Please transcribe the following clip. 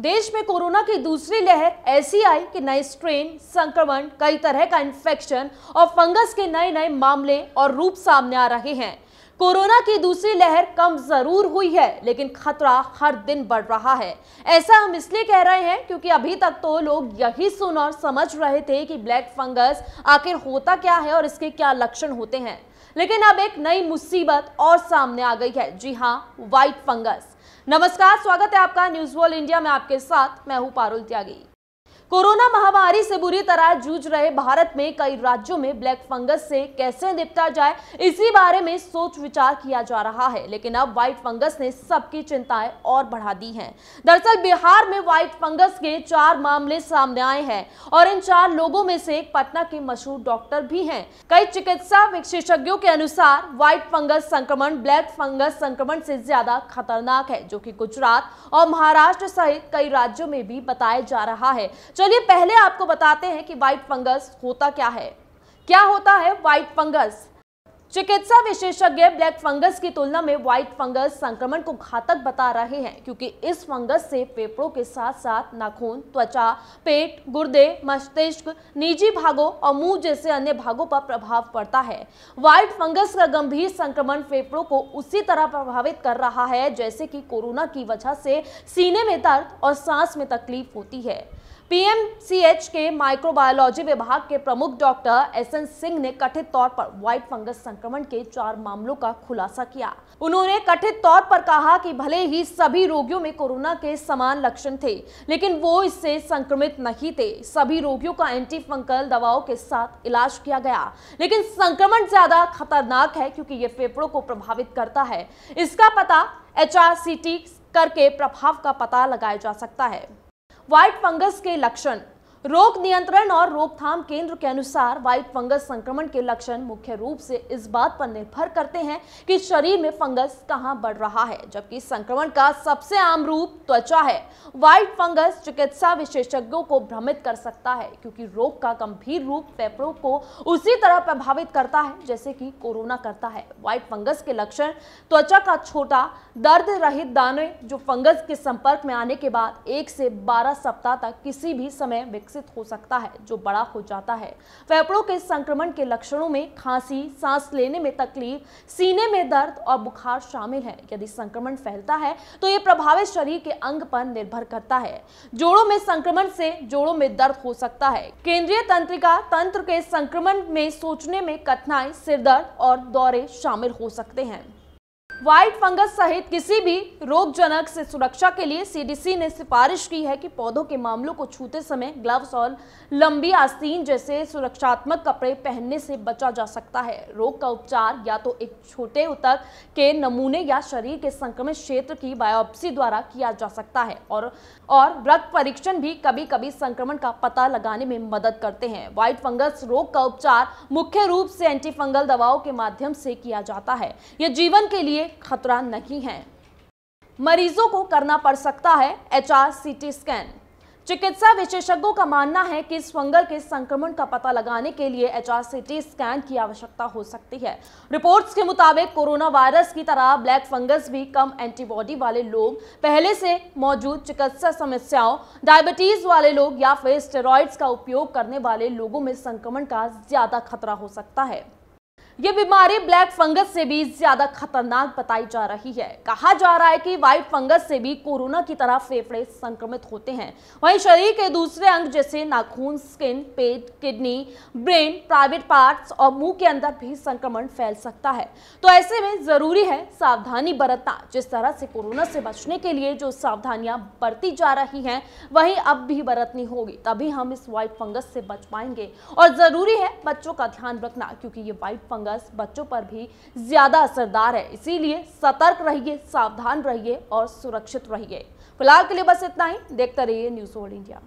देश में कोरोना की दूसरी लहर ऐसी आई कि नए स्ट्रेन संक्रमण कई तरह का इन्फेक्शन और फंगस के नए नए मामले और रूप सामने आ रहे हैं कोरोना की दूसरी लहर कम जरूर हुई है लेकिन खतरा हर दिन बढ़ रहा है ऐसा हम इसलिए कह रहे हैं क्योंकि अभी तक तो लोग यही सुन और समझ रहे थे कि ब्लैक फंगस आखिर होता क्या है और इसके क्या लक्षण होते हैं लेकिन अब एक नई मुसीबत और सामने आ गई है जी हाँ व्हाइट फंगस नमस्कार स्वागत है आपका न्यूज वर्ल्ड इंडिया में आपके साथ मैं हूं पारुल त्यागी कोरोना महामारी से बुरी तरह जूझ रहे भारत में कई राज्यों में ब्लैक फंगस से कैसे निपटा जाए इसी बारे में सोच विचार किया जा रहा है लेकिन अब व्हाइट फंगस ने सबकी चिंताएं और बढ़ा दी हैं दरअसल बिहार में व्हाइट फंगस के चार मामले सामने आए हैं और इन चार लोगों में से एक पटना के मशहूर डॉक्टर भी है कई चिकित्सा विशेषज्ञों के अनुसार व्हाइट फंगस संक्रमण ब्लैक फंगस संक्रमण से ज्यादा खतरनाक है जो की गुजरात और महाराष्ट्र सहित कई राज्यों में भी बताया जा रहा है चलिए पहले आपको बताते हैं कि व्हाइट फंगस होता क्या है क्या होता है व्हाइट फंगस चिकित्सा विशेषज्ञ ब्लैक फंगस की तुलना में व्हाइट फंगस संक्रमण को घातक बता रहे हैं क्योंकि इस फंगस से फेफड़ों के साथ साथ नाखून त्वचा पेट गुर्दे मस्तिष्क निजी भागों और मुंह जैसे अन्य भागों पर प्रभाव पड़ता है व्हाइट फंगस का गंभीर संक्रमण फेफड़ों को उसी तरह प्रभावित कर रहा है जैसे कि कोरोना की वजह से सीने में दर्द और सांस में तकलीफ होती है पीएमसीएच के माइक्रोबायोलॉजी विभाग के प्रमुख डॉक्टर एस एन सिंह ने कथित तौर पर व्हाइट फंगस संक्रमण के चार मामलों का खुलासा किया उन्होंने कथित तौर पर कहा कि भले ही सभी रोगियों में कोरोना के समान लक्षण थे लेकिन वो इससे संक्रमित नहीं थे सभी रोगियों का एंटी फंकल दवाओं के साथ इलाज किया गया लेकिन संक्रमण ज्यादा खतरनाक है क्योंकि ये फेफड़ों को प्रभावित करता है इसका पता एच करके प्रभाव का पता लगाया जा सकता है व्हाइट फंगस के लक्षण रोग नियंत्रण और रोकथाम केंद्र के अनुसार व्हाइट फंगस संक्रमण के लक्षण मुख्य रूप से इस बात पर निर्भर करते हैं कि शरीर में फंगस कहां बढ़ रहा है जबकि संक्रमण का सबसे आम रूप त्वचा है व्हाइट फंगस चिकित्सा विशेषज्ञों को भ्रमित कर सकता है क्योंकि रोग का गंभीर रूप फेफड़ों को उसी तरह प्रभावित करता है जैसे कि कोरोना करता है व्हाइट फंगस के लक्षण त्वचा का छोटा दर्द रहित दाने जो फंगस के संपर्क में आने के बाद एक से बारह सप्ताह तक किसी भी समय विकसित हो सकता है जो बड़ा हो जाता है फेफड़ों के संक्रमण के लक्षणों में खांसी सांस लेने में तकलीफ सीने में दर्द और बुखार शामिल है यदि संक्रमण फैलता है तो ये प्रभावित शरीर के अंग पर निर्भर करता है जोड़ों में संक्रमण से जोड़ों में दर्द हो सकता है केंद्रीय तंत्रिका तंत्र के संक्रमण में सोचने में कठिनाई सिर दर्द और दौरे शामिल हो सकते हैं व्हाइट फंगस सहित किसी भी रोगजनक से सुरक्षा के लिए सीडीसी ने सिफारिश की है कि पौधों के मामलों को छूते समय ग्लव्स और लंबी आस्तीन जैसे सुरक्षात्मक कपड़े पहनने से बचा जा सकता है रोग का उपचार या तो एक छोटे उतक के नमूने या शरीर के संक्रमित क्षेत्र की बायोप्सी द्वारा किया जा सकता है और और रक्त परीक्षण भी कभी कभी संक्रमण का पता लगाने में मदद करते हैं व्हाइट फंगस रोग का उपचार मुख्य रूप से एंटीफंगल दवाओं के माध्यम से किया जाता है यह जीवन के लिए खतरा नहीं है मरीजों को करना पड़ सकता है एच सीटी स्कैन चिकित्सा विशेषज्ञों का मानना है कि इस फंगल के संक्रमण का पता लगाने के लिए एच सीटी स्कैन की आवश्यकता हो सकती है रिपोर्ट्स के मुताबिक कोरोना वायरस की तरह ब्लैक फंगस भी कम एंटीबॉडी वाले लोग पहले से मौजूद चिकित्सा समस्याओं डायबिटीज वाले लोग या फिर स्टेरॉइड्स का उपयोग करने वाले लोगों में संक्रमण का ज्यादा खतरा हो सकता है ये बीमारी ब्लैक फंगस से भी ज्यादा खतरनाक बताई जा रही है कहा जा रहा है कि व्हाइट फंगस से भी कोरोना की तरह फेफड़े संक्रमित होते हैं वहीं शरीर के दूसरे अंग जैसे नाखून स्किन पेट किडनी ब्रेन प्राइवेट पार्ट्स और मुंह के अंदर भी संक्रमण फैल सकता है तो ऐसे में जरूरी है सावधानी बरतना जिस तरह से कोरोना से बचने के लिए जो सावधानियां बरती जा रही है वही अब भी बरतनी होगी तभी हम इस व्हाइट फंगस से बच पाएंगे और जरूरी है बच्चों का ध्यान रखना क्योंकि ये व्हाइट फंगस प्लस बच्चों पर भी ज्यादा असरदार है इसीलिए सतर्क रहिए सावधान रहिए और सुरक्षित रहिए फिलहाल के लिए बस इतना ही देखते रहिए न्यूज ऑल इंडिया